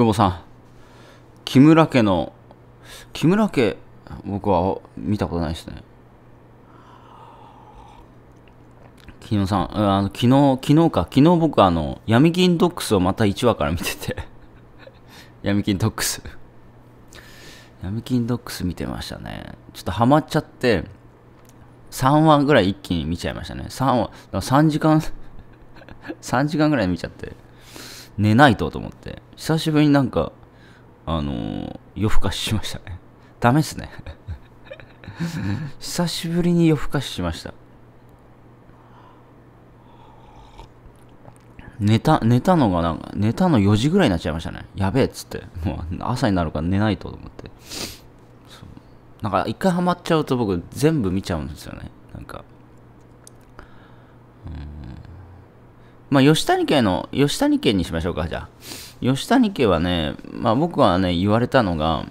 久保さん木村家の木村家僕は見たことないですね木野さんあの昨日昨日か昨日僕あの闇金ドックスをまた1話から見てて闇金 ドックス闇金ドックス見てましたねちょっとハマっちゃって3話ぐらい一気に見ちゃいましたね3話3時間3 時間ぐらい見ちゃって寝ないとと思って、久しぶりになんか、あのー、夜更かししましたね。ダメっすね。久しぶりに夜更かししました。寝た、寝たのがなんか、寝たの4時ぐらいになっちゃいましたね。やべえっつって。もう朝になるから寝ないとと思って。なんか一回ハマっちゃうと僕全部見ちゃうんですよね。なんか。まあ、吉谷家の、吉谷家にしましょうか、じゃあ。吉谷家はね、まあ、僕はね、言われたのが、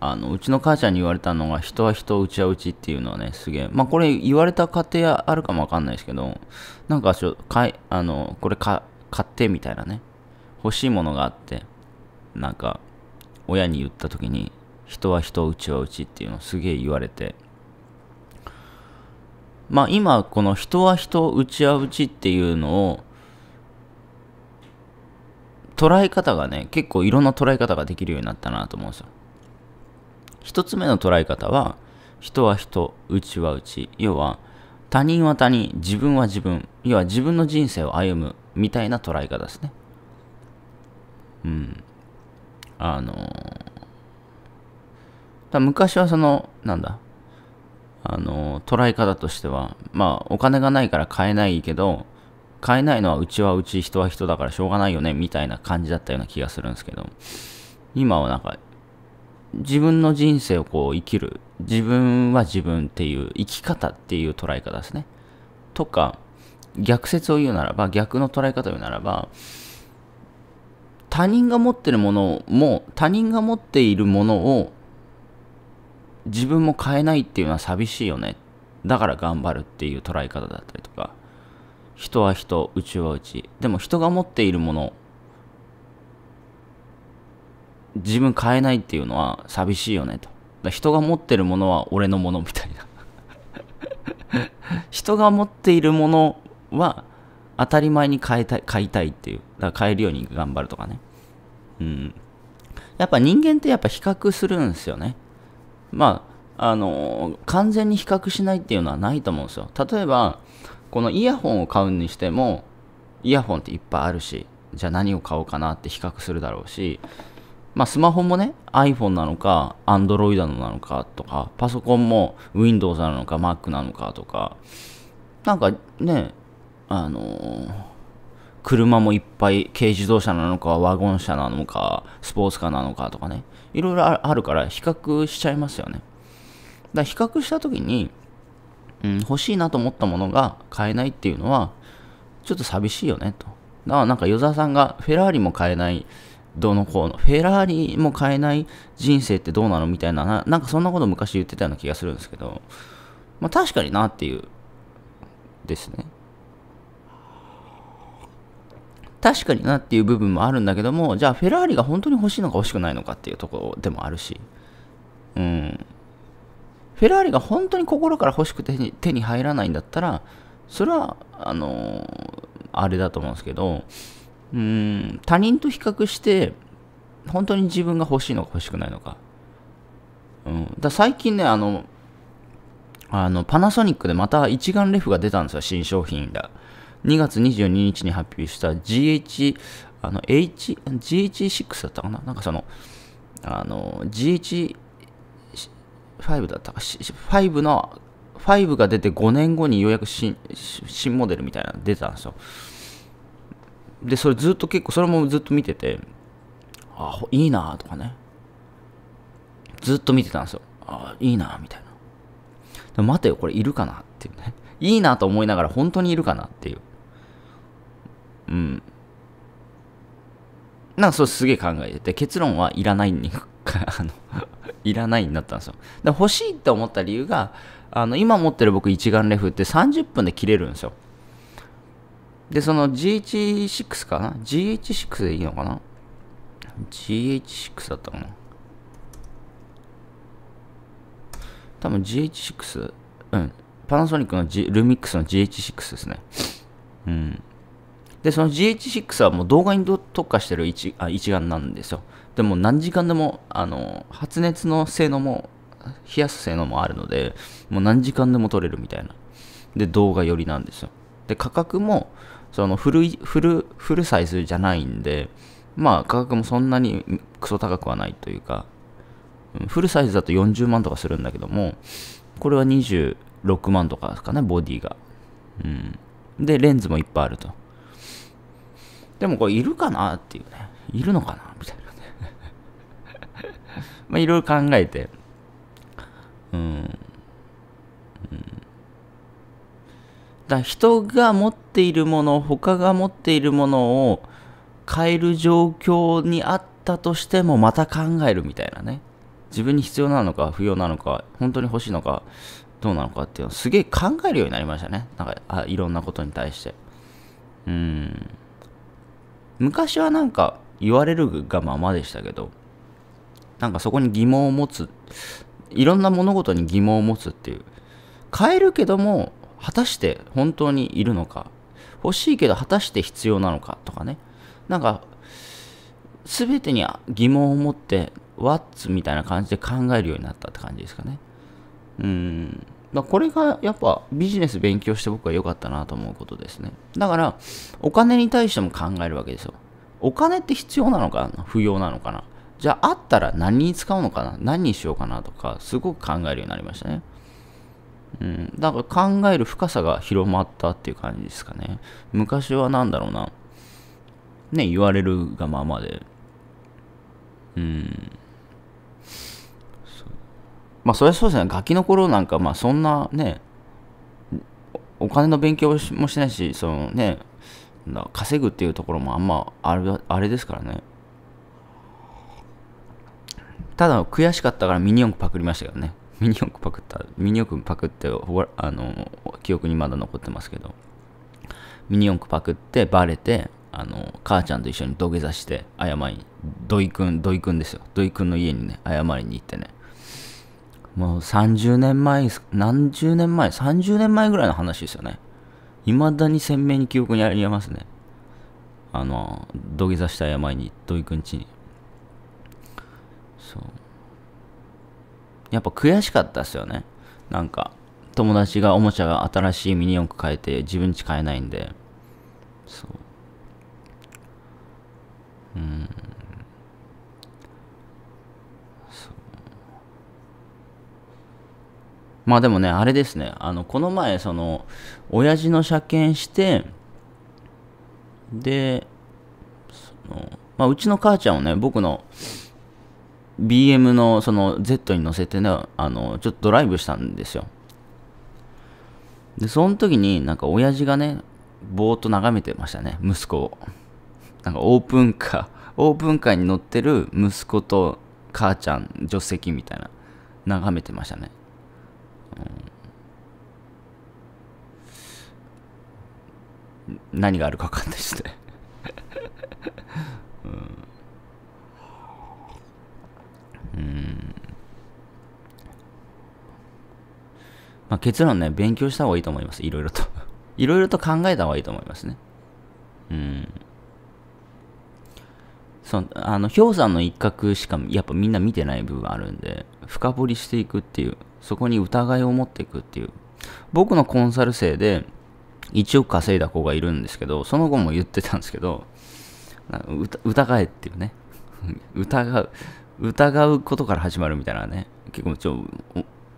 あのうちの母ちゃんに言われたのが、人は人、うちはうちっていうのはね、すげえ。まあ、これ言われた家庭あるかもわかんないですけど、なんかちょ、かい、あの、これか、買ってみたいなね、欲しいものがあって、なんか、親に言った時に、人は人、うちはうちっていうのをすげえ言われて、まあ今この人は人、打ちはうちっていうのを捉え方がね、結構いろんな捉え方ができるようになったなと思うんですよ。一つ目の捉え方は、人は人、うちはうち。要は、他人は他人、自分は自分。要は自分の人生を歩むみたいな捉え方ですね。うん。あのー、昔はその、なんだ、あのー、捉え方としては、まあ、お金がないから買えないけど、買えないのはうちはうち、人は人だからしょうがないよね、みたいな感じだったような気がするんですけど、今はなんか、自分の人生をこう生きる、自分は自分っていう、生き方っていう捉え方ですね。とか、逆説を言うならば、逆の捉え方を言うならば、他人が持ってるものも、他人が持っているものを自分も変えないっていうのは寂しいよね。だから頑張るっていう捉え方だったりとか、人は人、宇宙はうち。でも人が持っているもの、自分変えないっていうのは寂しいよねと。人が持ってるものは俺のものみたいな。人が持っているものは当たり前に変えたい、買いたいっていう。だから買えるように頑張るとかね。うん。やっぱ人間ってやっぱ比較するんですよね。まあ、あのー、完全に比較しないっていうのはないと思うんですよ。例えば、このイヤホンを買うにしてもイヤホンっていっぱいあるしじゃあ何を買おうかなって比較するだろうしまあ、スマホもね iPhone なのか Android なのかとかパソコンも Windows なのか Mac なのかとかなんかねあのー、車もいっぱい軽自動車なのかワゴン車なのかスポーツカーなのかとかねいろいろあるから比較しちゃいますよねだから比較した時にうん、欲しいなと思ったものが買えないっていうのは、ちょっと寂しいよね、と。だからなんか、与沢さんがフェラーリも買えない、どのこうの、フェラーリも買えない人生ってどうなのみたいなな、なんかそんなこと昔言ってたような気がするんですけど、まあ確かになっていう、ですね。確かになっていう部分もあるんだけども、じゃあフェラーリが本当に欲しいのか欲しくないのかっていうところでもあるし、うん。フェラーリが本当に心から欲しくて手に入らないんだったら、それは、あのー、あれだと思うんですけど、うん、他人と比較して、本当に自分が欲しいのか欲しくないのか。うん、だ最近ね、あの、あの、パナソニックでまた一眼レフが出たんですよ、新商品が。2月22日に発表した GH、あの、H、GH6 だったかななんかその、あの、GH、5だったか、5の、5が出て5年後にようやく新新モデルみたいなの出たんですよ。で、それずっと結構、それもずっと見てて、あ、いいなとかね。ずっと見てたんですよ。あ、いいなみたいな。でも待てよ、これいるかなっていうね。いいなと思いながら本当にいるかなっていう。うん。なんかそうすげえ考えてて、結論はいらないに、あのいらないになったんですよ。で欲しいって思った理由が、あの、今持ってる僕一眼レフって30分で切れるんですよ。で、その GH6 かな ?GH6 でいいのかな ?GH6 だったかな多分 GH6? うん。パナソニックの、G、ルミックスの GH6 ですね。うん。で、その GH6 はもう動画に特化してる一あ一眼なんですよ。でも何時間でも、あの、発熱の性能も、冷やす性能もあるので、もう何時間でも撮れるみたいな。で、動画寄りなんですよ。で、価格も、そのフル、フル、フルサイズじゃないんで、まあ価格もそんなにクソ高くはないというか、フルサイズだと40万とかするんだけども、これは26万とかですかね、ボディが。うん。で、レンズもいっぱいあると。でもこれいるかなっていうね。いるのかなみたいなね。まあいろいろ考えて。うん。うん、だ人が持っているもの、他が持っているものを変える状況にあったとしてもまた考えるみたいなね。自分に必要なのか不要なのか、本当に欲しいのか、どうなのかっていうのをすげえ考えるようになりましたね。なんか、あいろんなことに対して。うん。昔はなんか言われるがままでしたけど、なんかそこに疑問を持つ、いろんな物事に疑問を持つっていう、変えるけども、果たして本当にいるのか、欲しいけど果たして必要なのかとかね、なんか、全てに疑問を持って、What's みたいな感じで考えるようになったって感じですかね。うん。だこれがやっぱビジネス勉強して僕は良かったなと思うことですね。だからお金に対しても考えるわけですよ。お金って必要なのかな不要なのかなじゃああったら何に使うのかな何にしようかなとかすごく考えるようになりましたね。うん、だから考える深さが広まったっていう感じですかね。昔は何だろうな。ね、言われるがままで。うん。まあそれはそうですねガキの頃なんかまあそんなねお金の勉強もしないしそのね稼ぐっていうところもあんまあれあれですからねただ悔しかったからミニ四駆パクりましたけどねミニ四駆パクったミニ四駆パクってあの記憶にまだ残ってますけどミニ四駆パクってバレてあの母ちゃんと一緒に土下座して謝りに土井くん土井くんですよ土井くんの家にね謝りに行ってねもう30年前、何十年前、30年前ぐらいの話ですよね。未だに鮮明に記憶にありますね。あの、土下座した山に、土井くんちに。そう。やっぱ悔しかったっすよね。なんか、友達がおもちゃが新しいミニ四駆変えて、自分ち買えないんで。そう。うん。まあでもね、あれですね、あの、この前、その、親父の車検して、で、その、まあ、うちの母ちゃんをね、僕の BM のその Z に乗せてね、あの、ちょっとドライブしたんですよ。で、その時になんか親父がね、ぼーっと眺めてましたね、息子を。なんかオープンカー、オープンカーに乗ってる息子と母ちゃん、助手席みたいな、眺めてましたね。うん、何があるか分かんないですねうん、うん、まあ、結論ね、勉強した方がいいと思います。いろいろといろいろと考えた方がいいと思いますね。その、あの、氷山の一角しか、やっぱみんな見てない部分あるんで、深掘りしていくっていう、そこに疑いを持っていくっていう。僕のコンサル生で、1億稼いだ子がいるんですけど、その子も言ってたんですけど、疑えっていうね。疑う。疑うことから始まるみたいなね。結構ちょ、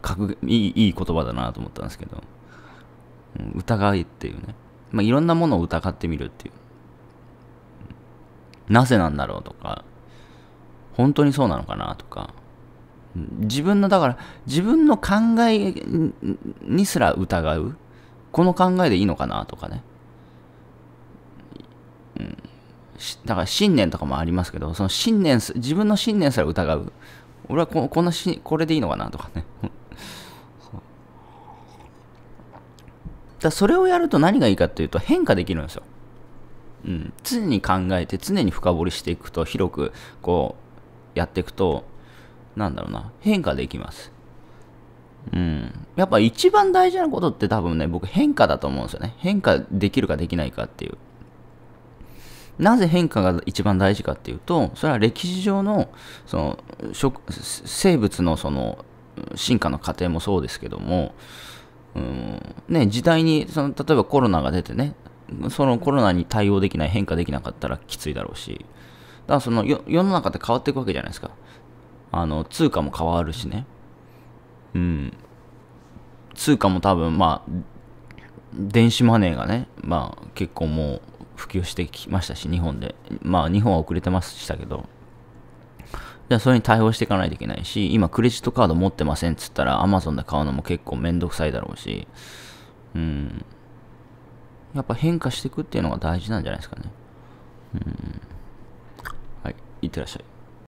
格いい、いい言葉だなと思ったんですけど、疑えっていうね。まあ、いろんなものを疑ってみるっていう。なぜなんだろうとか、本当にそうなのかなとか、自分の、だから、自分の考えにすら疑う。この考えでいいのかなとかね。うん。だから信念とかもありますけど、その信念す、自分の信念すら疑う。俺はここんなし、これでいいのかなとかね。だそれをやると何がいいかっていうと変化できるんですよ。うん、常に考えて常に深掘りしていくと広くこうやっていくとなんだろうな変化できますうん、やっぱ一番大事なことって多分ね僕変化だと思うんですよね変化できるかできないかっていうなぜ変化が一番大事かっていうとそれは歴史上のその生物のその進化の過程もそうですけども、うんね、時代にその例えばコロナが出てねそのコロナに対応できない変化できなかったらきついだろうしだからその世の中って変わっていくわけじゃないですかあの通貨も変わるしねうん通貨も多分まあ電子マネーがねまあ結構もう普及してきましたし日本でまあ日本は遅れてましたけどじゃあそれに対応していかないといけないし今クレジットカード持ってませんっつったら Amazon で買うのも結構めんどくさいだろうしうんやっぱ変化していくっていうのが大事なんじゃないですかね。うん。はい。いってらっしゃい。